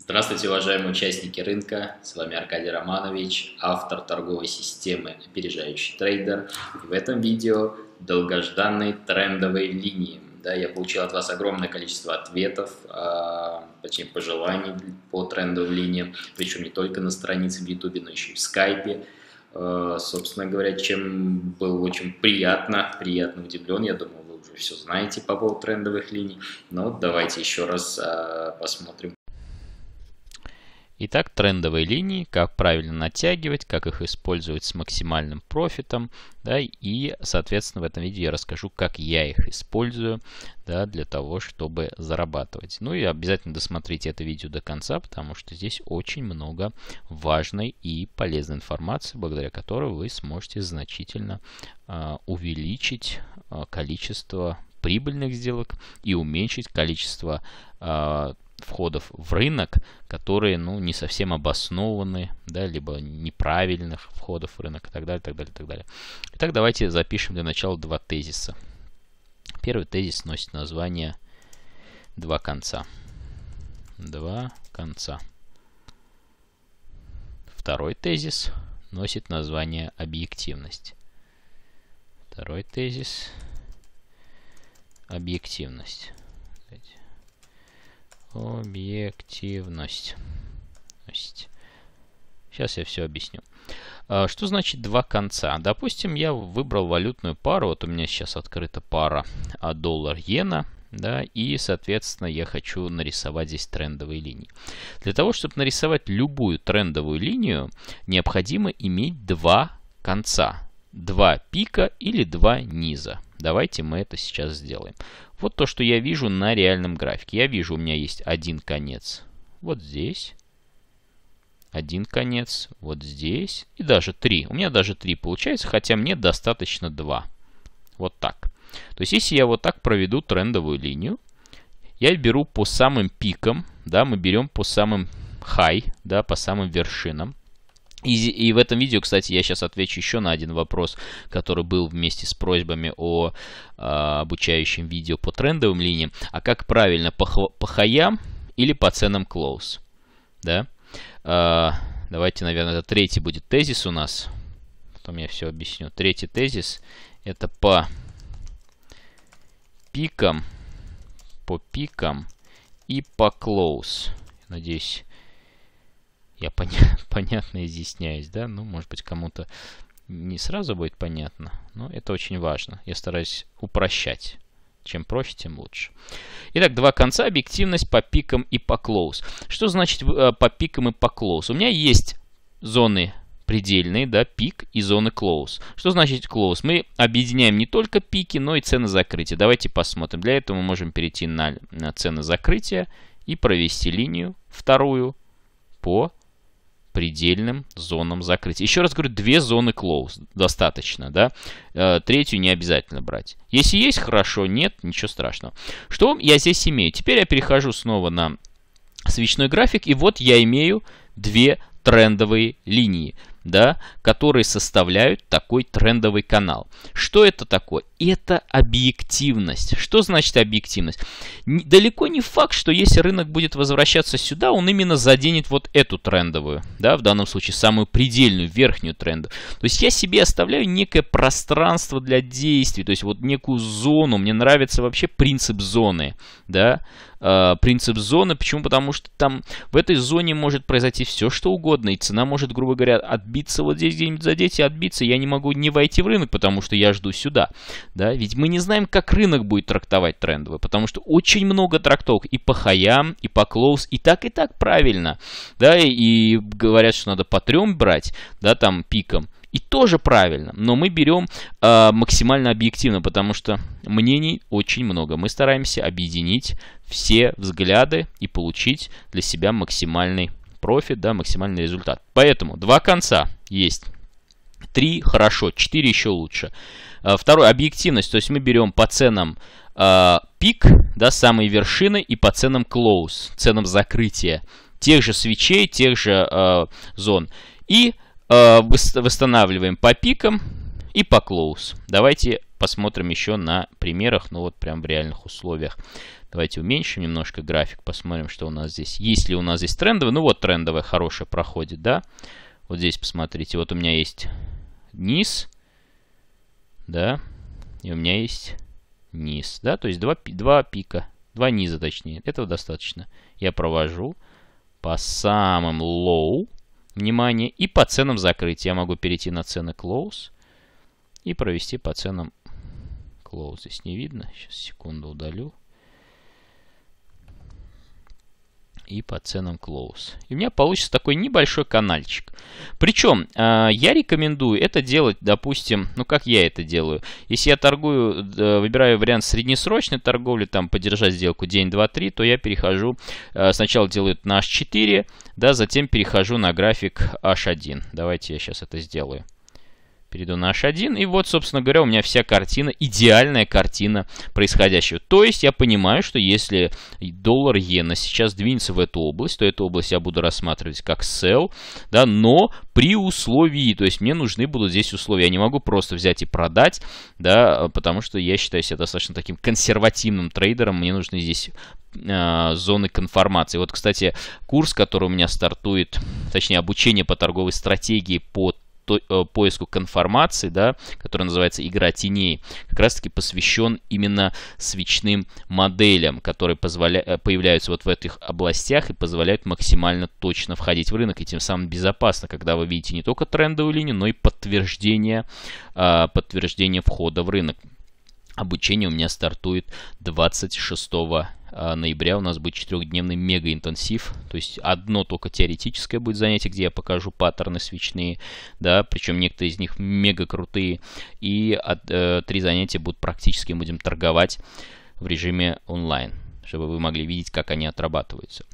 Здравствуйте, уважаемые участники рынка. С вами Аркадий Романович, автор торговой системы «Опережающий трейдер». И в этом видео долгожданные трендовые линии. Да, я получил от вас огромное количество ответов, э, а, точнее пожеланий по трендовым линиям, причем не только на странице в YouTube, но еще и в Skype. А, собственно говоря, чем был очень приятно, приятно удивлен, я думаю, вы уже все знаете по поводу трендовых линий, но давайте еще раз а, посмотрим Итак, трендовые линии, как правильно натягивать, как их использовать с максимальным профитом. Да, и, соответственно, в этом видео я расскажу, как я их использую да, для того, чтобы зарабатывать. Ну и обязательно досмотрите это видео до конца, потому что здесь очень много важной и полезной информации, благодаря которой вы сможете значительно э, увеличить э, количество прибыльных сделок и уменьшить количество э, входов в рынок, которые ну, не совсем обоснованы, да, либо неправильных входов в рынок и так далее, так далее, так далее. Итак, давайте запишем для начала два тезиса. Первый тезис носит название «Два конца». Два конца. Второй тезис носит название «Объективность». Второй тезис – объективность. Объективность. Сейчас я все объясню. А, что значит два конца? Допустим, я выбрал валютную пару. Вот у меня сейчас открыта пара а, доллар-иена. Да, и, соответственно, я хочу нарисовать здесь трендовые линии. Для того, чтобы нарисовать любую трендовую линию, необходимо иметь два конца. Два пика или два низа. Давайте мы это сейчас сделаем. Вот то, что я вижу на реальном графике. Я вижу, у меня есть один конец вот здесь, один конец вот здесь и даже три. У меня даже три получается, хотя мне достаточно два. Вот так. То есть, если я вот так проведу трендовую линию, я беру по самым пикам, да, мы берем по самым high, да, по самым вершинам. И, и в этом видео, кстати, я сейчас отвечу еще на один вопрос, который был вместе с просьбами о э, обучающем видео по трендовым линиям. А как правильно, по, по хаям или по ценам close? Да? Э, давайте, наверное, это третий будет тезис у нас. Потом я все объясню. Третий тезис это по пикам, по пикам и по close. Надеюсь, я поня понятно изъясняюсь, да? Ну, может быть, кому-то не сразу будет понятно, но это очень важно. Я стараюсь упрощать. Чем проще, тем лучше. Итак, два конца. Объективность по пикам и по клоус. Что значит э, по пикам и по клоус? У меня есть зоны предельные, да, пик и зоны клоус. Что значит клоус? Мы объединяем не только пики, но и цены закрытия. Давайте посмотрим. Для этого мы можем перейти на, на цены закрытия и провести линию вторую по предельным зонам закрытия. Еще раз говорю, две зоны close достаточно, да. Э, третью не обязательно брать. Если есть, хорошо, нет, ничего страшного. Что я здесь имею? Теперь я перехожу снова на свечной график, и вот я имею две трендовые линии, да, которые составляют такой трендовый канал. Что это такое? это объективность. Что значит объективность? Далеко не факт, что если рынок будет возвращаться сюда, он именно заденет вот эту трендовую, да, в данном случае самую предельную, верхнюю тренду. То есть я себе оставляю некое пространство для действий, то есть вот некую зону. Мне нравится вообще принцип зоны, да, а, принцип зоны. Почему? Потому что там в этой зоне может произойти все, что угодно, и цена может, грубо говоря, отбиться вот здесь где-нибудь задеть и отбиться. Я не могу не войти в рынок, потому что я жду сюда. Да? Ведь мы не знаем, как рынок будет трактовать трендовые, потому что очень много трактовок и по хаям, и по клоус, и так, и так правильно. Да? И говорят, что надо по трем брать, да, там, пиком. И тоже правильно, но мы берем э, а, максимально объективно, потому что мнений очень много. Мы стараемся объединить все взгляды и получить для себя максимальный профит, да, максимальный результат. Поэтому два конца есть. три хорошо, четыре еще лучше. Э, Второе, объективность. То есть мы берем по ценам э, пик, да, самые вершины, и по ценам close, ценам закрытия. Тех же свечей, тех же э, зон. И восстанавливаем по пикам и по close. Давайте посмотрим еще на примерах, ну вот прям в реальных условиях. Давайте уменьшим немножко график, посмотрим, что у нас здесь. Есть ли у нас здесь трендовый? Ну вот трендовая хорошая проходит, да. Вот здесь посмотрите, вот у меня есть низ, да, и у меня есть низ, да, то есть два, два пика, два низа точнее, этого достаточно. Я провожу по самым low, внимание, и по ценам закрытия. Я могу перейти на цены close и провести по ценам close. Здесь не видно, сейчас секунду удалю. и по ценам Close. И у меня получится такой небольшой каналчик. Причем а, я рекомендую это делать, допустим, ну как я это делаю. Если я торгую, выбираю вариант среднесрочной торговли, там подержать сделку день, два, три, то я перехожу, а, сначала делаю на H4, да, затем перехожу на график H1. Давайте я сейчас это сделаю. Перейду на H1. И вот, собственно говоря, у меня вся картина, идеальная картина происходящего. То есть я понимаю, что если доллар иена сейчас двинется в эту область, то эту область я буду рассматривать как sell, да, но при условии, то есть мне нужны будут здесь условия. Я не могу просто взять и продать, да, потому что я считаю себя достаточно таким консервативным трейдером. Мне нужны здесь а, зоны конформации. Вот, кстати, курс, который у меня стартует, точнее, обучение по торговой стратегии по то, э, поиску конформации, да, который называется «Игра теней», как раз-таки посвящен именно свечным моделям, которые позволя... Э, появляются вот в этих областях и позволяют максимально точно входить в рынок, и тем самым безопасно, когда вы видите не только трендовую линию, но и подтверждение, а, подтверждение входа в рынок. Обучение у меня стартует 26 а, ноября у нас будет четырехдневный мега-интенсив, то есть одно только теоретическое будет занятие, где я покажу паттерны свечные, да, причем некоторые из них мега-крутые, и от, э, три занятия будут практически, мы будем торговать в режиме онлайн, чтобы вы могли видеть, как они отрабатываются.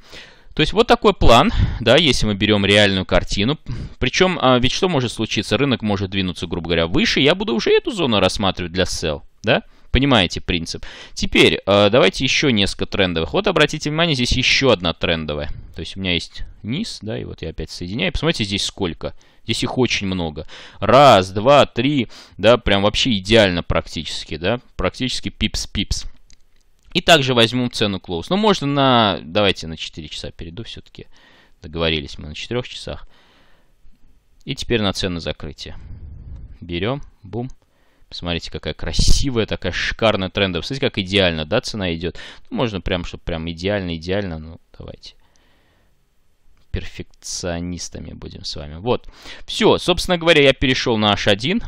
То есть вот такой план, да, если мы берем реальную картину. Причем, а, ведь что может случиться? Рынок может двинуться, грубо говоря, выше. Я буду уже эту зону рассматривать для sell, да? Понимаете принцип. Теперь э, давайте еще несколько трендовых. Вот обратите внимание, здесь еще одна трендовая. То есть у меня есть низ, да, и вот я опять соединяю. Посмотрите, здесь сколько. Здесь их очень много. Раз, два, три, да, прям вообще идеально практически, да. Практически пипс-пипс. И также возьмем цену close. Ну, можно на... Давайте на 4 часа перейду все-таки. Договорились мы на 4 часах. И теперь на цену закрытия. Берем, бум. Смотрите, какая красивая, такая шикарная трендовая. Смотрите, как идеально, да, цена идет. Ну, можно прям, чтобы прям идеально-идеально. Ну, давайте перфекционистами будем с вами. Вот. Все, собственно говоря, я перешел на H1,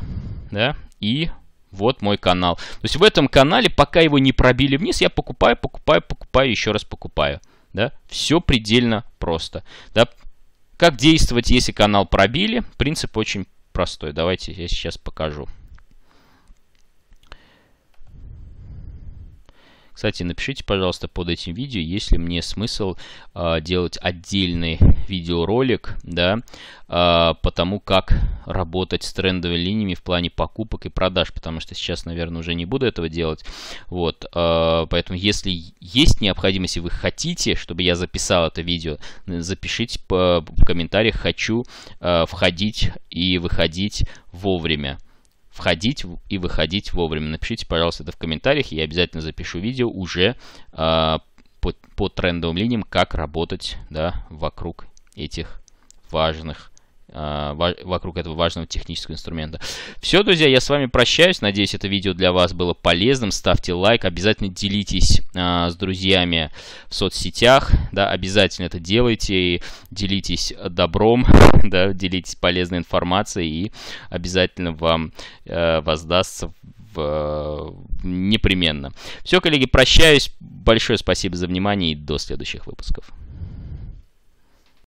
да, и вот мой канал. То есть в этом канале, пока его не пробили вниз, я покупаю, покупаю, покупаю, еще раз покупаю. Да, все предельно просто. Да, как действовать, если канал пробили? Принцип очень простой. Давайте я сейчас покажу. Кстати, напишите, пожалуйста, под этим видео, есть ли мне смысл э, делать отдельный видеоролик, да, э, по тому, как работать с трендовыми линиями в плане покупок и продаж, потому что сейчас, наверное, уже не буду этого делать. Вот, э, поэтому, если есть необходимость и вы хотите, чтобы я записал это видео, запишите в комментариях «хочу» э, входить и выходить вовремя входить и выходить вовремя. Напишите, пожалуйста, это в комментариях, я обязательно запишу видео уже э, по, по трендовым линиям, как работать да, вокруг этих важных а, вокруг этого важного технического инструмента. Все, друзья, я с вами прощаюсь. Надеюсь, это видео для вас было полезным. Ставьте лайк, обязательно делитесь а, с друзьями в соцсетях. Да, обязательно это делайте. и Делитесь добром, да, делитесь полезной информацией. И обязательно вам а, воздастся в, э, непременно. Все, коллеги, прощаюсь. Большое спасибо за внимание и до следующих выпусков.